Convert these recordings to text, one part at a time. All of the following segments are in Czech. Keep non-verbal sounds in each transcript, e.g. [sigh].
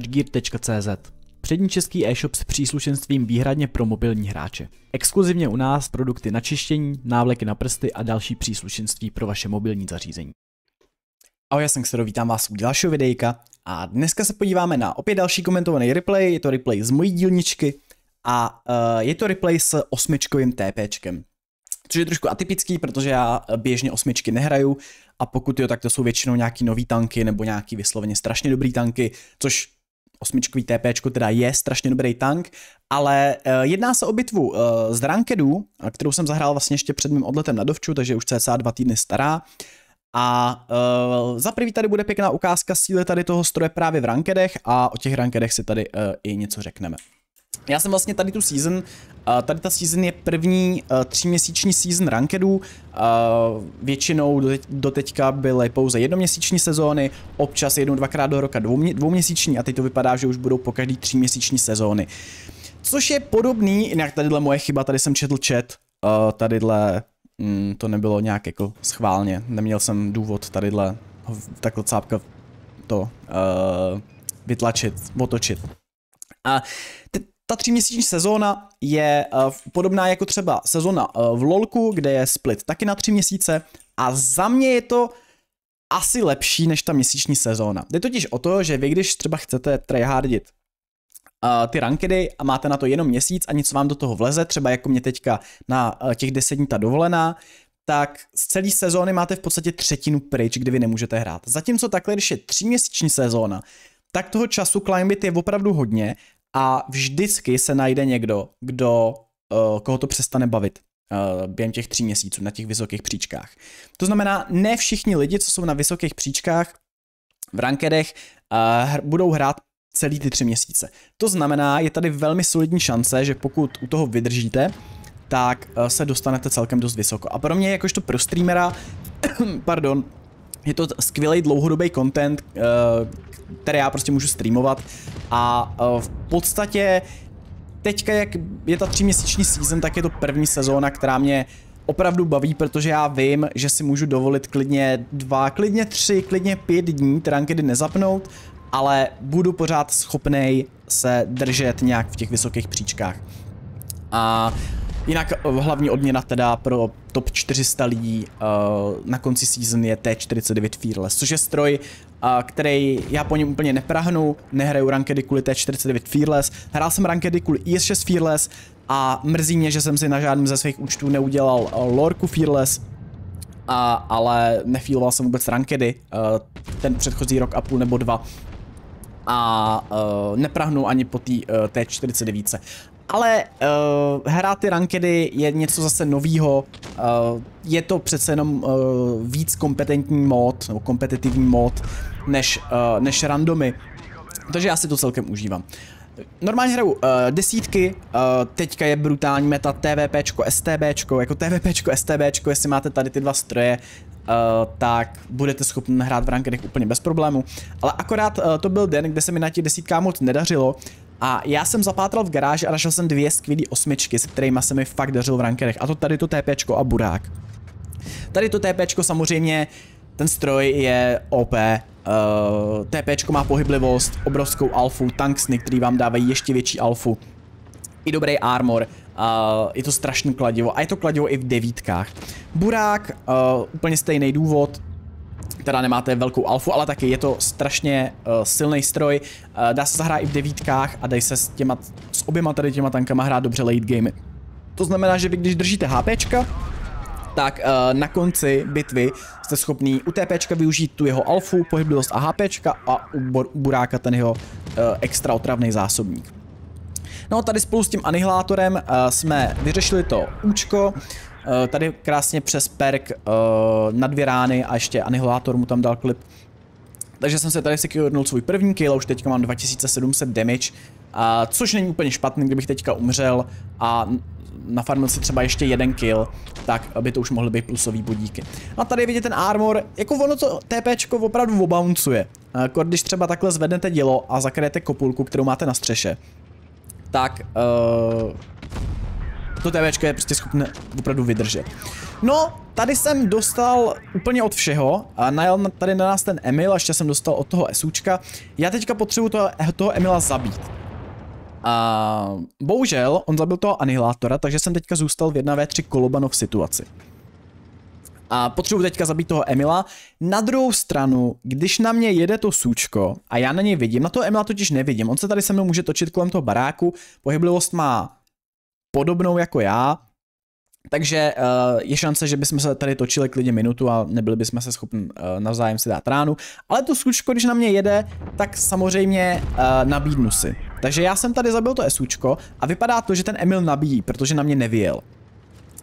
touchgear.cz Přední český e-shop s příslušenstvím výhradně pro mobilní hráče. Exkluzivně u nás produkty na čištění, návleky na prsty a další příslušenství pro vaše mobilní zařízení. Ahoj, já jsem Xero, vítám vás u dalšího videjka a dneska se podíváme na opět další komentovaný replay, je to replay z mojí dílničky a uh, je to replay s osmičkovým TPčkem. Což je trošku atypický, protože já běžně osmičky nehraju a pokud jo, tak to jsou většinou nějaký nový tanky nebo nějaký vysloveně strašně dobrý tanky, což osmičkový TP, teda je strašně dobrý tank, ale eh, jedná se o bitvu eh, z Rankedů, kterou jsem zahrál vlastně ještě před mým odletem na Dovču, takže už cca dva týdny stará. A uh, za prvý tady bude pěkná ukázka síly tady toho stroje právě v rankedech a o těch rankedech si tady uh, i něco řekneme. Já jsem vlastně tady tu season, tady ta season je první tříměsíční season rankedů, většinou do teďka byly pouze jednoměsíční sezóny, občas jednou dvakrát do roka dvouměsíční a teď to vypadá, že už budou po každý tříměsíční sezóny. Což je podobný, jinak tadyhle moje chyba, tady jsem četl chat, tadyhle mm, to nebylo nějak jako schválně, neměl jsem důvod tadyhle takhle cápka to vytlačit, otočit. A ta tříměsíční sezóna je eh, podobná jako třeba sezóna eh, v LOLku, kde je split taky na tři měsíce a za mě je to asi lepší než ta měsíční sezóna. Jde totiž o to, že vy když třeba chcete tryhardit eh, ty rankedy a máte na to jenom měsíc a něco vám do toho vleze, třeba jako mě teďka na těch 10 dní ta dovolená, tak z celé sezóny máte v podstatě třetinu pryč, kdy vy nemůžete hrát. Zatímco takhle, když je tříměsíční sezóna, tak toho času climbit je opravdu hodně a vždycky se najde někdo, kdo, uh, koho to přestane bavit uh, během těch tří měsíců na těch vysokých příčkách. To znamená, ne všichni lidi, co jsou na vysokých příčkách v rankerech, uh, eh, budou hrát celý ty tři měsíce. To znamená, je tady velmi solidní šance, že pokud u toho vydržíte, tak se dostanete celkem dost vysoko. A pro mě, jakožto pro streamera, [clears throat] pardon, je to skvělý dlouhodobý content, eh, který já prostě můžu streamovat a eh, v podstatě teďka, jak je ta tříměsíční season, tak je to první sezóna, která mě opravdu baví, protože já vím, že si můžu dovolit klidně dva, klidně tři, klidně pět dní trankedy nezapnout, ale budu pořád schopnej se držet nějak v těch vysokých příčkách. A Jinak eh, hlavní odměna teda pro top 400 lidí uh, na konci season je T49 Fearless, což je stroj, uh, který já po něm úplně neprahnu, nehraju rankedy kvůli T49 Fearless, hrál jsem rankedy kvůli IS6 Fearless a mrzí mě, že jsem si na žádném ze svých účtů neudělal uh, lorku Fearless, a, ale nefíloval jsem vůbec rankedy uh, ten předchozí rok a půl nebo dva a uh, e, neprahnu ani po e, té uh, T49. Ale uh, hra ty rankedy je něco zase novýho, uh, je to přece jenom uh, víc kompetentní mod, nebo kompetitivní mod, než, uh, než randomy, takže já si to celkem užívám. Normálně hraju uh, desítky, uh, teďka je brutální meta TVPčko, STBčko, jako TVPčko, STBčko, jestli máte tady ty dva stroje, Eh, tak budete schopni hrát v rankedech úplně bez problému. Ale akorát eh, to byl den, kde se mi na těch desítkách moc nedařilo, a já jsem zapátral v garáži a našel jsem dvě skvělé osmičky, se kterými se mi fakt dařil v rankerech. A to tady to TP a burák. Tady to TP samozřejmě, ten stroj je OP. Uh, eh, TP má pohyblivost, obrovskou alfu, tanksny, který vám dávají ještě větší alfu. I dobrý armor, Uh, je to strašný kladivo a je to kladivo i v devítkách. Burák, uh, úplně stejný důvod, teda nemáte velkou alfu, ale taky je to strašně uh, silný stroj, uh, dá se zahrát i v devítkách a dají se s, těma, s oběma tady těma tankama hrát dobře late gamey. To znamená, že vy když držíte HPčka, tak uh, na konci bitvy jste schopný u TPčka využít tu jeho alfu, pohyblivost a HPčka a u, bor, u Buráka ten jeho uh, extra otravný zásobník. No tady spolu s tím anihilátorem uh, jsme vyřešili to účko, uh, tady krásně přes perk uh, na dvě rány a ještě anihilátor mu tam dal klip. Takže jsem se tady securenul svůj první kill už teďka mám 2700 damage, uh, což není úplně špatný, kdybych teďka umřel a nafarmil si třeba ještě jeden kill, tak by to už mohly být plusový budíky. A tady vidíte ten armor, jako ono to TPčko opravdu obouncuje. Když třeba takhle zvednete dělo a zakrajete kopulku, kterou máte na střeše, tak uh, to TVčko je prostě schopné opravdu vydržet. No, tady jsem dostal úplně od všeho, a najel tady na nás ten Emil, a ještě jsem dostal od toho SUčka. Já teďka potřebuji toho, toho Emila zabít. A bohužel, on zabil toho anihilátora, takže jsem teďka zůstal v 1v3 kolobanov situaci a potřebuji teďka zabít toho Emila. Na druhou stranu, když na mě jede to sučko a já na něj vidím, na to Emila totiž nevidím, on se tady se mnou může točit kolem toho baráku, pohyblivost má podobnou jako já, takže uh, je šance, že bychom se tady točili klidně minutu a nebyli bychom se schopni uh, navzájem si dát ránu. Ale to sučko, když na mě jede, tak samozřejmě uh, nabídnu si. Takže já jsem tady zabil to SUčko a vypadá to, že ten Emil nabíjí, protože na mě nevyjel.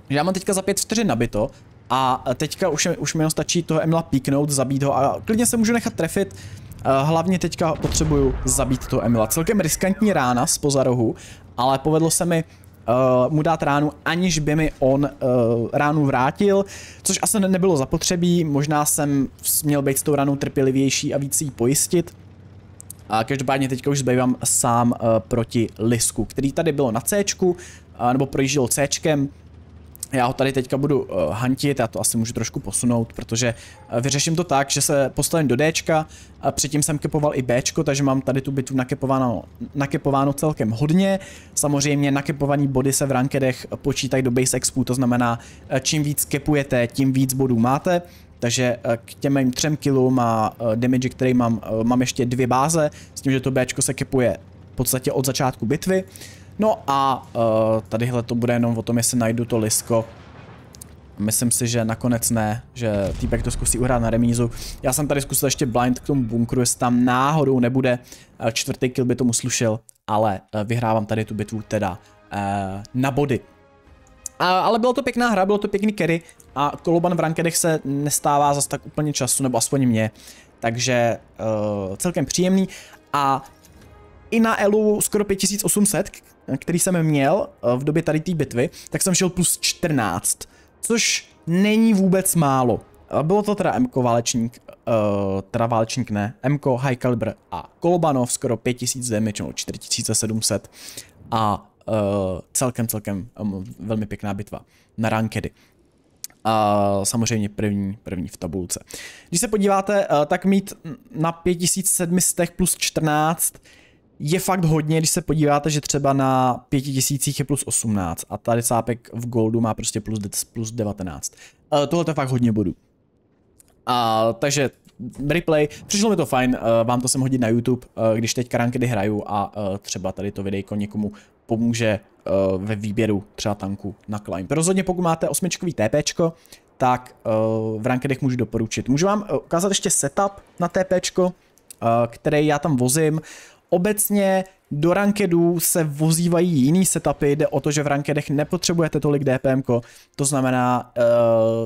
Já mám teďka za 5 vteřin nabito a teďka už, už mi stačí toho Emla píknout, zabít ho a klidně se můžu nechat trefit. Eh, hlavně teďka potřebuju zabít toho Emila. Celkem riskantní rána spoza rohu, ale povedlo se mi uh, mu dát ránu, aniž by mi on uh, ránu vrátil, což asi nebylo zapotřebí, možná jsem měl být s tou ranou trpělivější a víc jí pojistit. A každopádně teďka už zbývám sám uh, proti Lisku, který tady bylo na C, uh, nebo projížděl C, já ho tady teďka budu uh, hantit, já to asi můžu trošku posunout, protože uh, vyřeším to tak, že se postavím do Dčka, a předtím jsem kepoval i Bčko, takže mám tady tu bitvu nakepováno, nakepováno celkem hodně. Samozřejmě nakepovaný body se v rankedech počítají do base expu, to znamená, uh, čím víc kepujete, tím víc bodů máte. Takže k těm mým třem kilům a damage, který mám, mám ještě dvě báze, s tím, že to Bčko se kepuje v podstatě od začátku bitvy. Uh, No a uh, tadyhle to bude jenom o tom, jestli najdu to lisko. Myslím si, že nakonec ne, že týpek to zkusí uhrát na remízu. Já jsem tady zkusil ještě blind k tomu bunkru, jestli tam náhodou nebude eh, čtvrtý kill by tomu slušil, ale eh, vyhrávám tady tu bitvu teda uh, na body. Uh, ale bylo to pěkná hra, bylo to pěkný carry a koloban v rankedech se nestává zas tak úplně času, nebo aspoň mě. Takže uh, celkem příjemný. A i na Elu skoro 5800, který jsem měl eh, v době tady té bitvy, tak jsem šel plus 14, což není vůbec málo. Eh, bylo to teda MK válečník, uh, teda válečník ne, MK High Caliber a Kolobanov, skoro 5000 damage, 4700 a uh, celkem, celkem um, velmi pěkná bitva na rankedy a samozřejmě první, první v tabulce. Když se podíváte, tak mít na 5700 plus 14 je fakt hodně, když se podíváte, že třeba na 5000 je plus 18 a tady sápek v goldu má prostě plus, plus 19. Uh, eh, tohle je fakt hodně bodů. A, takže replay, přišlo mi to fajn, uh, vám to sem hodit na YouTube, uh, když teď karankedy hraju a uh, třeba tady to videjko někomu pomůže uh, ve výběru třeba tanku na climb. Rozhodně pokud máte osmičkový TPčko, tak uh, v rankedech můžu doporučit. Můžu vám ukázat ještě setup na TPčko, uh, který já tam vozím. Obecně do rankedů se vozívají jiný setupy, jde o to, že v rankedech nepotřebujete tolik DPM, -ko. to znamená e,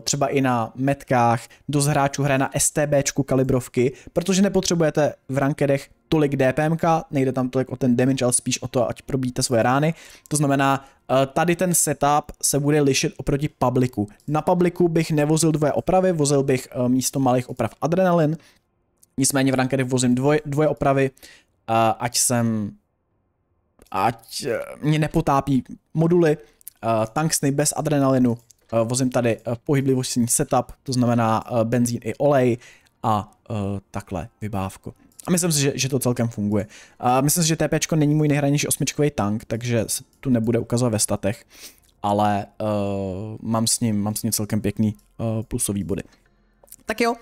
třeba i na metkách dost hráčů hraje na STB kalibrovky, protože nepotřebujete v rankedech tolik DPM, nejde tam tolik o ten damage, ale spíš o to, ať probíte svoje rány. To znamená, eh, tady ten setup se bude lišit oproti publiku. Na publiku bych nevozil dvoje opravy, vozil bych eh, místo malých oprav adrenalin, nicméně v rankedech vozím dvoje, dvoje opravy ať jsem, ať eh, mě nepotápí moduly, eh, tanksny bez adrenalinu, eh, vozím tady pohyblivostní setup, to znamená benzín i olej a takhle vybávku. A myslím si, že, že to celkem funguje. A myslím si, že TP není můj nejhranější osmičkový tank, takže se tu nebude ukazovat ve statech, ale uh, mám, s ním, mám s ním celkem pěkný uh, plusový body. Tak jo, uh,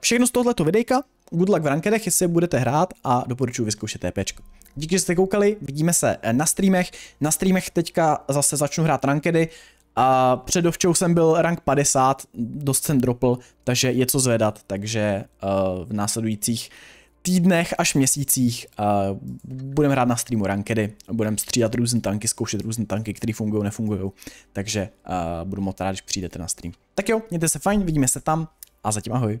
všechno z tohoto videjka, good luck v rankedech, jestli budete hrát a doporučuji vyzkoušet TP. Díky, že jste koukali, vidíme se eh, na streamech. Na streamech teďka zase začnu hrát rankedy a předovčou jsem byl rank 50, dost jsem dropl, takže je co zvedat, takže eh, v následujících týdnech až měsících eh, budeme hrát na streamu rankedy, budeme střídat různé tanky, zkoušet různé tanky, které fungují, nefungují, takže budu moc rád, když přijdete na stream. Tak jo, mějte se fajn, vidíme se tam a zatím ahoj.